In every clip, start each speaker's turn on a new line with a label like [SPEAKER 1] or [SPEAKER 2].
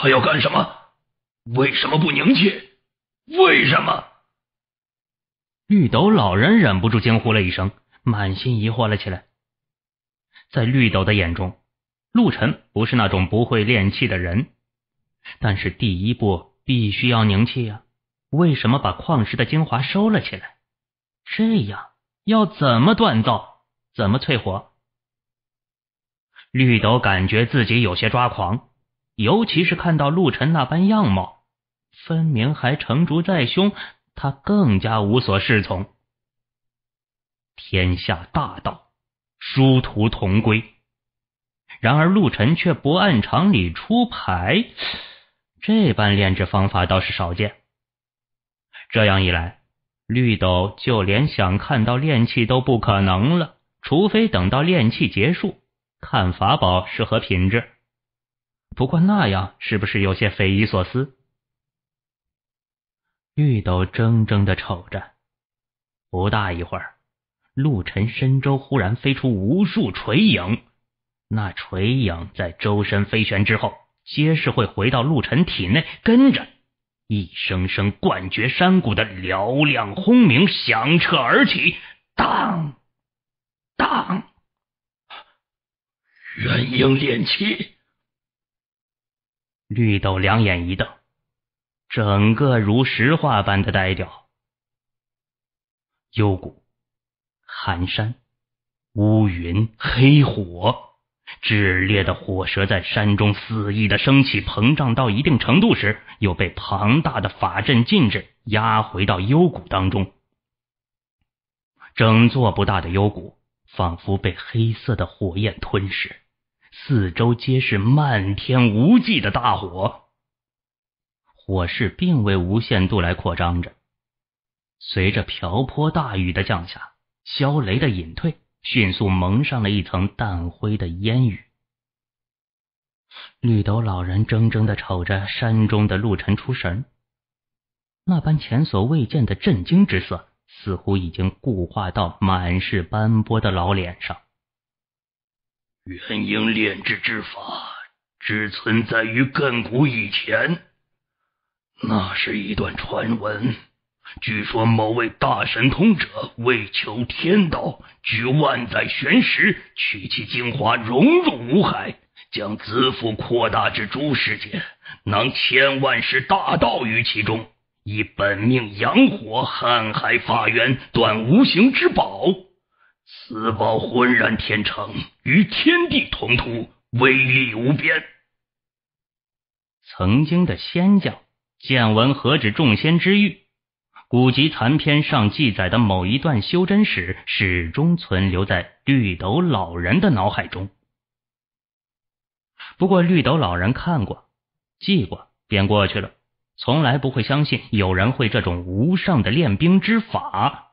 [SPEAKER 1] 他要干什么？为什么不凝气？为什么？
[SPEAKER 2] 绿豆老人忍不住惊呼了一声，满心疑惑了起来。在绿豆的眼中，陆晨不是那种不会练气的人，但是第一步必须要凝气呀。为什么把矿石的精华收了起来？这样要怎么锻造？怎么淬火？绿豆感觉自己有些抓狂。尤其是看到陆晨那般样貌，分明还成竹在胸，他更加无所适从。天下大道，殊途同归。然而陆晨却不按常理出牌，这般炼制方法倒是少见。这样一来，绿豆就连想看到炼器都不可能了，除非等到炼器结束，看法宝是何品质。不过那样是不是有些匪夷所思？玉斗怔怔的瞅着，不大一会儿，陆晨身周忽然飞出无数锤影，那锤影在周身飞旋之后，皆是会回到陆晨体内，跟着一声声冠绝山谷的嘹亮轰鸣响
[SPEAKER 1] 彻而起，当当，元婴炼气。
[SPEAKER 2] 绿豆两眼一瞪，整个如石化般的呆掉。幽谷、寒山、乌云、黑火，炽烈的火舌在山中肆意的升起，膨胀到一定程度时，又被庞大的法阵禁制压回到幽谷当中。整座不大的幽谷，仿佛被黑色的火焰吞噬。四周皆是漫天无际的大火，火势并未无限度来扩张着。随着瓢泼大雨的降下，肖雷的隐退，迅速蒙上了一层淡灰的烟雨。绿斗老人怔怔的瞅着山中的陆晨出神，那般前所未见的震惊之色，似乎已经固化到满是斑驳的老脸上。
[SPEAKER 1] 元婴炼制之法，只存在于亘古以前。那是一段传闻。据说某位大神通者为求天道，举万载玄石，取其精华融入五海，将子府扩大至诸世界，囊千万世大道于其中，以本命阳火瀚海发源，断无形之宝。此宝浑然天成，与天地同途，威力无边。曾经的
[SPEAKER 2] 仙将，见闻何止众仙之誉，古籍残篇上记载的某一段修真史，始终存留在绿斗老人的脑海中。不过绿斗老人看过、记过，便过去了，从来不会相信有人会这种无上的练兵之法。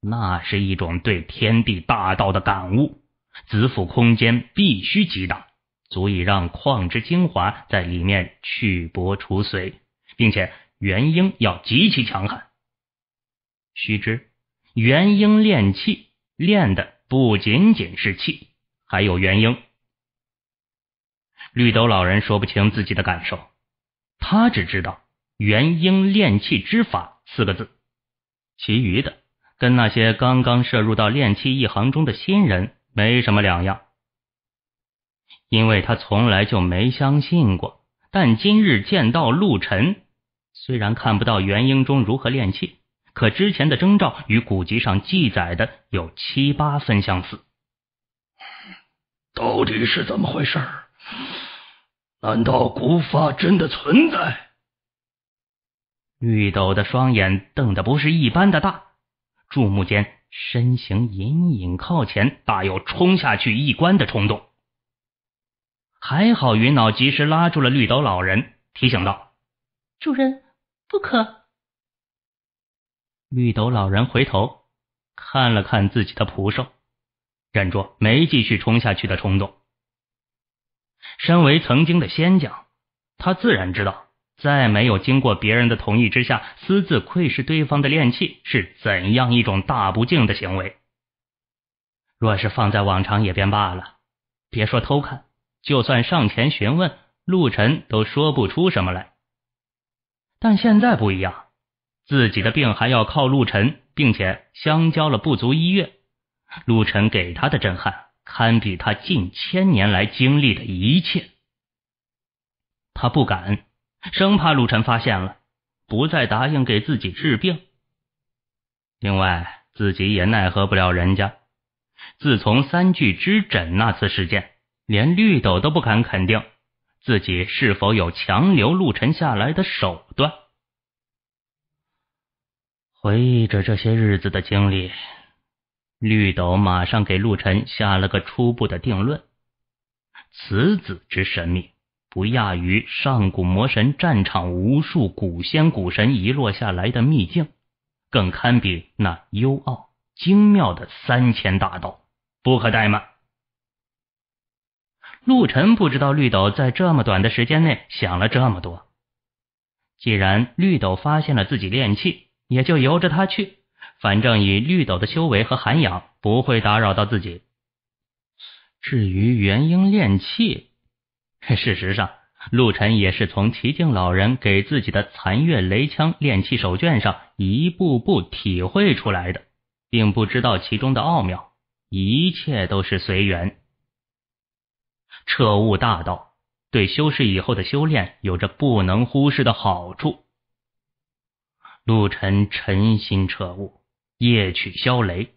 [SPEAKER 2] 那是一种对天地大道的感悟。子府空间必须极大，足以让矿之精华在里面去薄除髓，并且元婴要极其强悍。须知，元婴炼气炼的不仅仅是气，还有元婴。绿豆老人说不清自己的感受，他只知道“元婴炼气之法”四个字，其余的。跟那些刚刚涉入到炼器一行中的新人没什么两样，因为他从来就没相信过。但今日见到陆晨，虽然看不到元婴中如何炼器，可之前的征兆与古籍上记载的有七八分相似。
[SPEAKER 1] 到底是怎么回事？难道古法真的存在？
[SPEAKER 2] 绿斗的双眼瞪得不是一般的大。注目间，身形隐隐靠前，大有冲下去一关的冲动。还好云脑及时拉住了绿斗老人，提醒道：“主人，不可。”绿斗老人回头看了看自己的仆兽，忍住没继续冲下去的冲动。身为曾经的仙将，他自然知道。在没有经过别人的同意之下，私自窥视对方的炼器，是怎样一种大不敬的行为？若是放在往常，也便罢了。别说偷看，就算上前询问，陆晨都说不出什么来。但现在不一样，自己的病还要靠陆晨，并且相交了不足一月，陆晨给他的震撼，堪比他近千年来经历的一切。他不敢。生怕陆晨发现了，不再答应给自己治病。另外，自己也奈何不了人家。自从三具之枕那次事件，连绿豆都不敢肯定自己是否有强留陆晨下来的手段。回忆着这些日子的经历，绿豆马上给陆晨下了个初步的定论：此子之神秘。不亚于上古魔神战场无数古仙古神遗落下来的秘境，更堪比那幽奥精妙的三千大道，不可怠慢。陆晨不知道绿斗在这么短的时间内想了这么多，既然绿斗发现了自己炼气，也就由着他去，反正以绿斗的修为和涵养，不会打扰到自己。至于元婴炼气。事实上，陆晨也是从齐静老人给自己的残月雷枪练气手卷上一步步体会出来的，并不知道其中的奥妙。一切都是随缘，彻悟大道，对修士以后的修炼有着不能忽视的好处。陆晨沉心彻悟，夜取萧雷，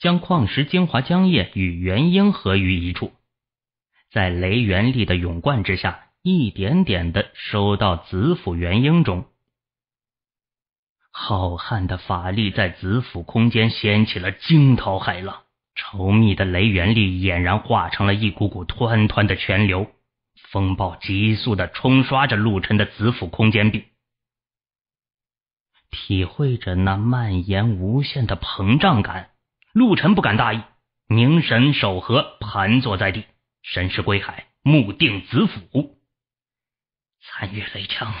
[SPEAKER 2] 将矿石精华浆液与元婴合于一处。在雷元力的勇灌之下，一点点的收到紫府元婴中。浩瀚的法力在紫府空间掀起了惊涛骇浪，稠密的雷元力俨然化成了一股股湍湍的泉流，风暴急速的冲刷着陆晨的紫府空间壁。体会着那蔓延无限的膨胀感，陆晨不敢大意，凝神守合，盘坐在地。神石归海，木定子府，残月雷枪，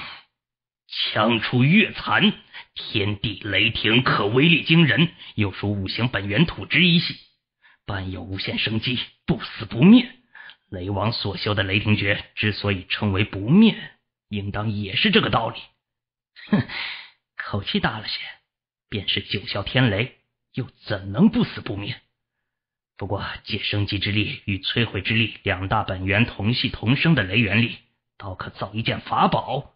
[SPEAKER 2] 枪出月残，天地雷霆可威力惊人，又属五行本源土之一系，伴有无限生机，不死不灭。雷王所修的雷霆诀之所以称为不灭，应当也是这个道理。哼，口气大了些，便是九霄天雷，又怎能不死不灭？不过，借生机之力与摧毁之力两大本源同系同生的雷元力，倒可造一件法宝。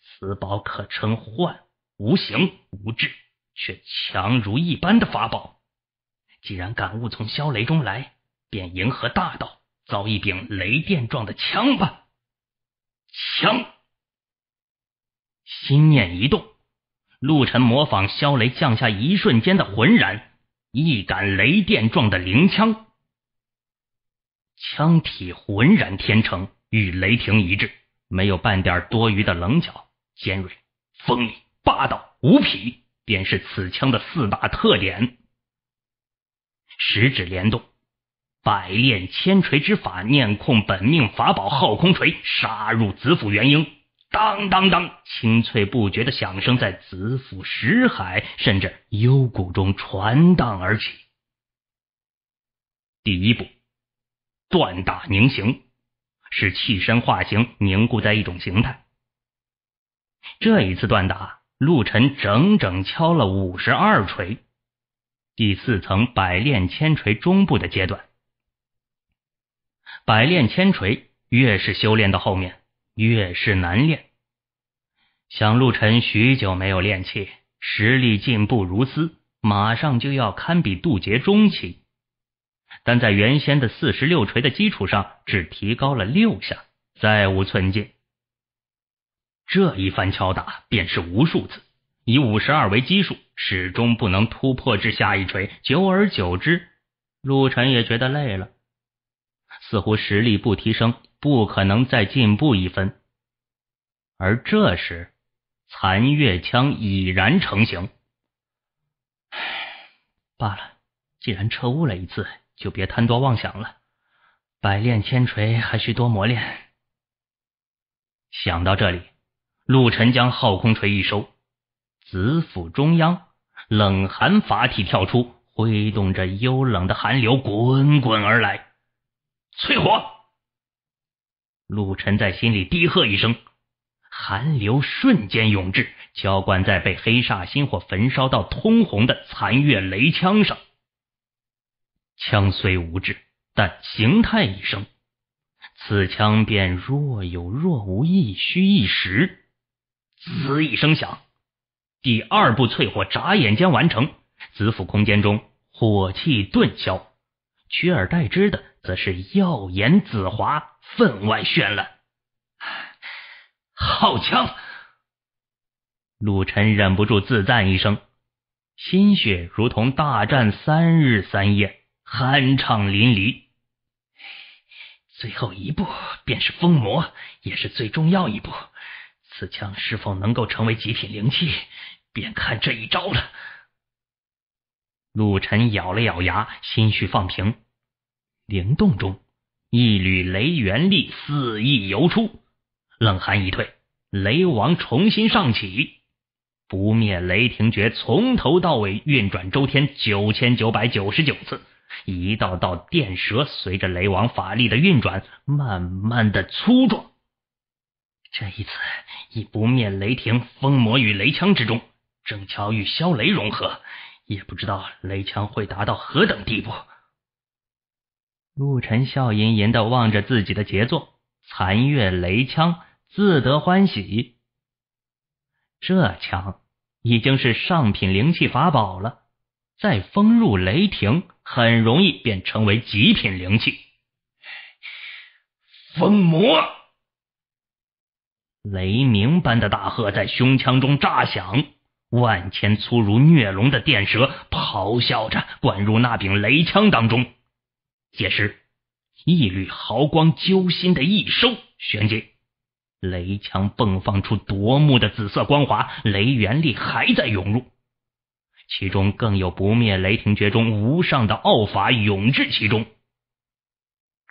[SPEAKER 2] 此宝可称幻，无形无质，却强如一般的法宝。既然感悟从萧雷中来，便迎合大道，造一柄雷电状的枪吧。枪。心念一动，陆晨模仿萧雷降下一瞬间的浑然。一杆雷电状的灵枪，枪体浑然天成，与雷霆一致，没有半点多余的棱角，尖锐、锋利、霸道、无匹，便是此枪的四大特点。十指联动，百炼千锤之法，念控本命法宝昊空锤，杀入紫府元婴。当当当！清脆不绝的响声在紫府石海，甚至幽谷中传荡而起。第一步，锻打凝形，使气身化形凝固在一种形态。这一次锻打，陆晨整整敲了五十二锤。第四层百炼千锤中部的阶段，百炼千锤越是修炼到后面。越是难练，想陆晨许久没有练气，实力进步如斯，马上就要堪比渡劫中期。但在原先的四十六锤的基础上，只提高了六下，再无寸进。这一番敲打，便是无数次，以五十二为基数，始终不能突破至下一锤。久而久之，陆晨也觉得累了，似乎实力不提升。不可能再进步一分，而这时，残月枪已然成型。罢了，既然彻悟了一次，就别贪多妄想了。百炼千锤，还需多磨练。想到这里，陆晨将昊空锤一收，紫府中央，冷寒法体跳出，挥动着幽冷的寒流滚滚而来，淬火。陆晨在心里低喝一声，寒流瞬间涌至，浇灌在被黑煞心火焚烧到通红的残月雷枪上。枪虽无质，但形态已生，此枪便若有若无，一虚一实。滋一声响，第二步淬火眨眼间完成，紫府空间中火气顿消，取而代之的。则是耀眼紫华，分外绚烂。
[SPEAKER 1] 好枪！
[SPEAKER 2] 陆晨忍不住自赞一声，心血如同大战三日三夜，酣畅淋漓。最后一步便是封魔，也是最重要一步。此枪是否能够成为极品灵器，便看这一招了。陆晨咬了咬牙，心绪放平。灵动中，一缕雷元力肆意游出，冷寒一退，雷王重新上起，不灭雷霆诀从头到尾运转周天九千九百九十九次，一道道电蛇随着雷王法力的运转，慢慢的粗壮。这一次，以不灭雷霆封魔与雷枪之中，正巧与萧雷融合，也不知道雷枪会达到何等地步。陆晨笑吟吟的望着自己的杰作，残月雷枪，自得欢喜。这枪已经是上品灵气法宝了，再封入雷霆，很容易便成为极品灵气。
[SPEAKER 1] 封魔！
[SPEAKER 2] 雷鸣般的大喝在胸腔中炸响，万千粗如虐龙的电蛇咆哮着灌入那柄雷枪当中。届时，一缕毫光揪心的一收，旋即雷枪迸放出夺目的紫色光华，雷元力还在涌入，其中更有不灭雷霆诀中无上的奥法涌至其中。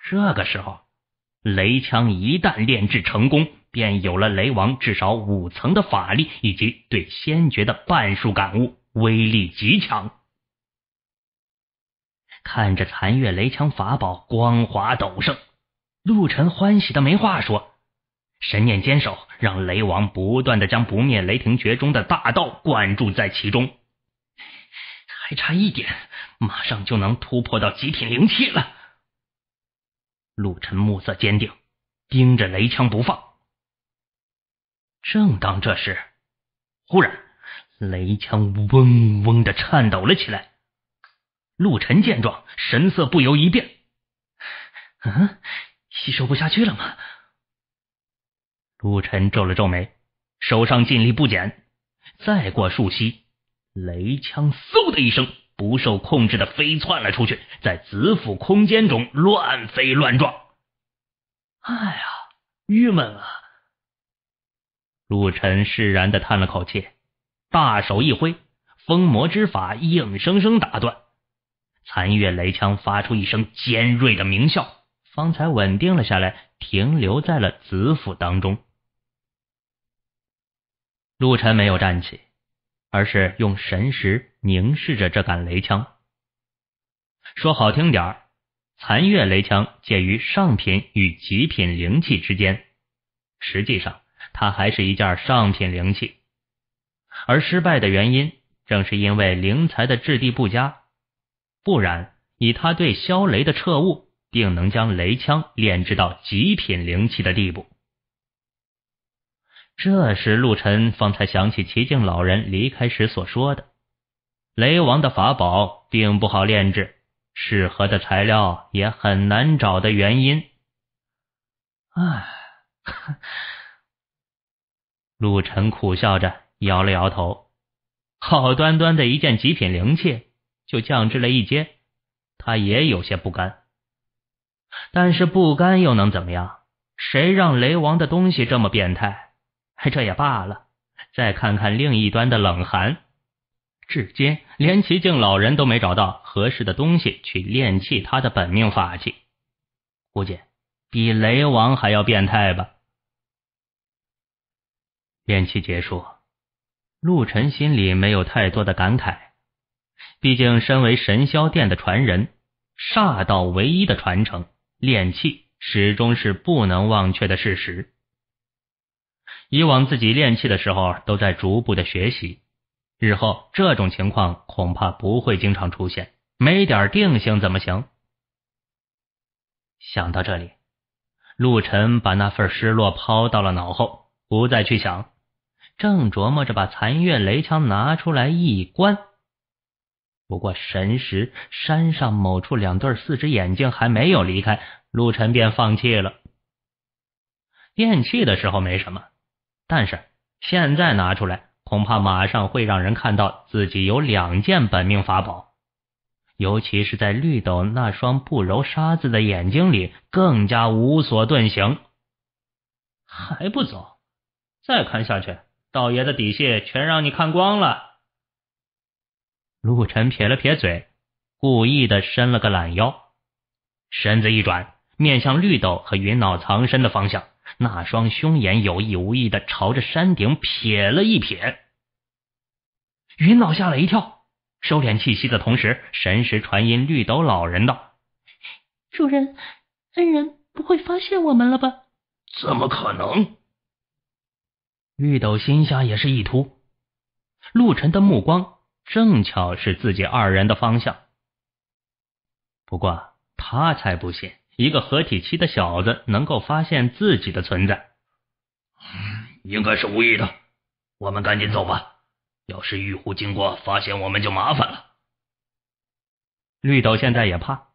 [SPEAKER 2] 这个时候，雷枪一旦炼制成功，便有了雷王至少五层的法力，以及对先觉的半数感悟，威力极强。看着残月雷枪法宝光华斗盛，陆晨欢喜的没话说，神念坚守，让雷王不断的将不灭雷霆诀中的大道灌注在其中，还差一点，马上就能突破到极品灵气了。陆晨目色坚定，盯着雷枪不放。正当这时，忽然雷枪嗡嗡的颤抖了起来。陆晨见状，神色不由一变。嗯，吸收不下去了吗？陆晨皱了皱眉，手上劲力不减。再过数息，雷枪嗖的一声，
[SPEAKER 1] 不受控制的飞窜了出去，在子府空间中乱飞乱撞。哎呀，郁闷啊！
[SPEAKER 2] 陆晨释然的叹了口气，大手一挥，封魔之法硬生生打断。残月雷枪发出一声尖锐的鸣啸，方才稳定了下来，停留在了子府当中。陆晨没有站起，而是用神识凝视着这杆雷枪。说好听点儿，残月雷枪介于上品与极品灵器之间，实际上它还是一件上品灵器。而失败的原因，正是因为灵材的质地不佳。不然，以他对萧雷的彻悟，定能将雷枪炼制到极品灵器的地步。这时，陆晨方才想起齐静老人离开时所说的：“雷王的法宝并不好炼制，适合的材料也很难找”的原因。唉，陆晨苦笑着摇了摇头。好端端的一件极品灵器。就降至了一阶，他也有些不甘，但是不甘又能怎么样？谁让雷王的东西这么变态？这也罢了。再看看另一端的冷寒，至今连齐静老人都没找到合适的东西去炼器他的本命法器，估计比雷王还要变态吧。炼器结束，陆晨心里没有太多的感慨。毕竟，身为神霄殿的传人，煞道唯一的传承炼气，始终是不能忘却的事实。以往自己练气的时候，都在逐步的学习，日后这种情况恐怕不会经常出现。没点定性怎么行？想到这里，陆晨把那份失落抛到了脑后，不再去想，正琢磨着把残月雷枪拿出来一关。不过神识山上某处两对四只眼睛还没有离开，陆晨便放弃了。咽气的时候没什么，但是现在拿出来，恐怕马上会让人看到自己有两件本命法宝，尤其是在绿斗那双不揉沙子的眼睛里，更加无所遁形。还不走？再看下去，道爷的底细全让你看光了。陆晨撇了撇嘴，故意的伸了个懒腰，身子一转，面向绿豆和云脑藏身的方向，那双凶眼有意无意的朝着山顶撇了一撇。云脑吓了一跳，收敛气息的同时，神识传音绿豆老人道：“主人，恩人不会发现我们了吧？”“怎么可能？”绿豆心下也是一突，陆晨的目光。正巧是自己二人的方向，不过他才不信一个合体期的小子能够发现自己的存在，
[SPEAKER 1] 应该是无意的。我们赶紧走吧，要是玉壶经过发现我们就麻烦了。
[SPEAKER 2] 绿豆现在也怕，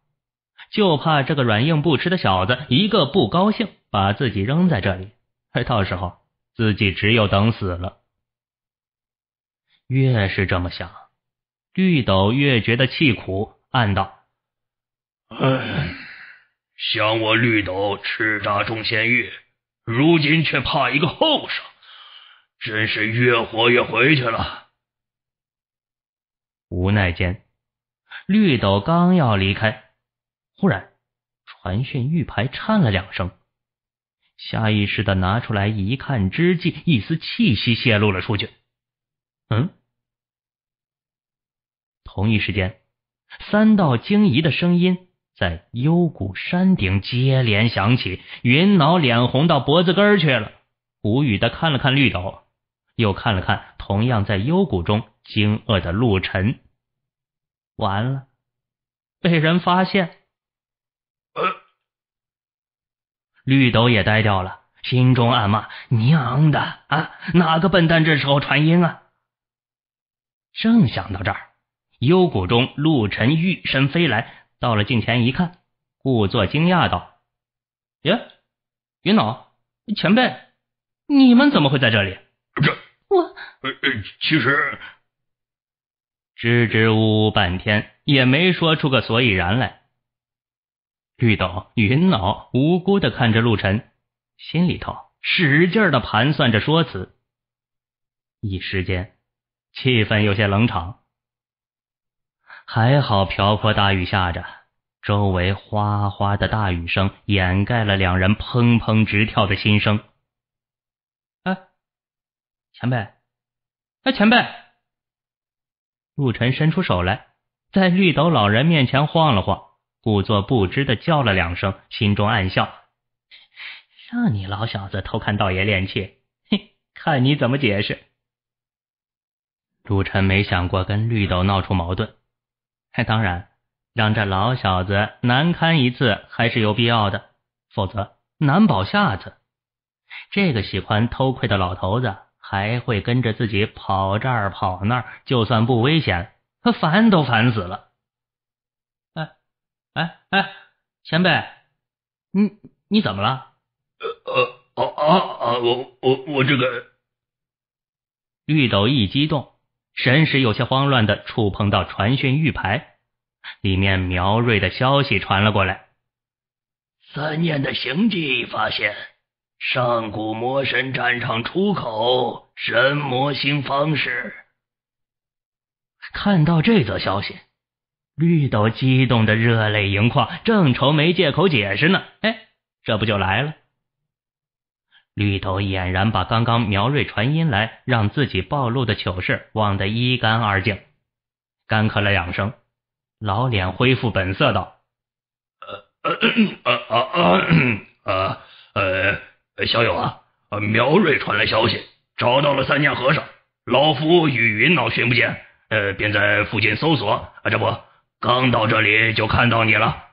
[SPEAKER 2] 就怕这个软硬不吃的小子一个不高兴把自己扔在这里，到时候自己只有等死了。越是这么想。绿斗越觉得气苦，暗道：“
[SPEAKER 1] 唉，想我绿斗叱咤众仙域，如今却怕一个后生，真是越活越回去了。”
[SPEAKER 2] 无奈间，绿斗刚要离开，忽然传讯玉牌颤了两声，下意识的拿出来一看之际，一丝气息泄露了出去。嗯。同一时间，三道惊疑的声音在幽谷山顶接连响起。云脑脸红到脖子根儿去了，无语的看了看绿斗，又看了看同样在幽谷中惊愕的陆晨。完了，被人发现！呃，绿斗也呆掉了，心中暗骂：“娘的啊，哪个笨蛋这时候传音啊？”正想到这儿。幽谷中，陆晨玉身飞来，到了近前一看，故作惊讶道：“耶，云老前辈，你们怎么会在这里？”这
[SPEAKER 1] 我……呃，呃，其实
[SPEAKER 2] 支支吾吾半天也没说出个所以然来。绿豆云老无辜的看着陆晨，心里头使劲的盘算着说辞。一时间，气氛有些冷场。还好瓢泼大雨下着，周围哗哗的大雨声掩盖了两人砰砰直跳的心声。哎，前辈，哎，前辈，陆晨伸出手来，在绿豆老人面前晃了晃，故作不知的叫了两声，心中暗笑，让你老小子偷看道爷练气，看你怎么解释。陆晨没想过跟绿豆闹出矛盾。哎，当然，让这老小子难堪一次还是有必要的，否则难保下次这个喜欢偷窥的老头子还会跟着自己跑这儿跑那儿，就算不危险，他烦都烦死了。哎，哎，哎，前辈，你你怎么了？
[SPEAKER 1] 呃呃啊啊啊！我我我这个
[SPEAKER 2] 绿豆一激动。神识有些慌乱的触碰到传讯玉牌，里面苗瑞的消息传了过来。
[SPEAKER 1] 三年的行迹发现，上古魔神战场出口神魔星方式。
[SPEAKER 2] 看到这则消息，绿豆激动的热泪盈眶，正愁没借口解释呢，哎，这不就来了。绿头俨然把刚刚苗瑞传音来让自己暴露的糗事忘得一干二净，干咳了两声，老脸恢复本色道：“
[SPEAKER 1] 呃呃呃呃呃呃，小友啊，苗瑞传来消息，找到了三念和尚，老夫与云老寻不见，呃，便在附近搜索，这不，刚到这里就看到你了。”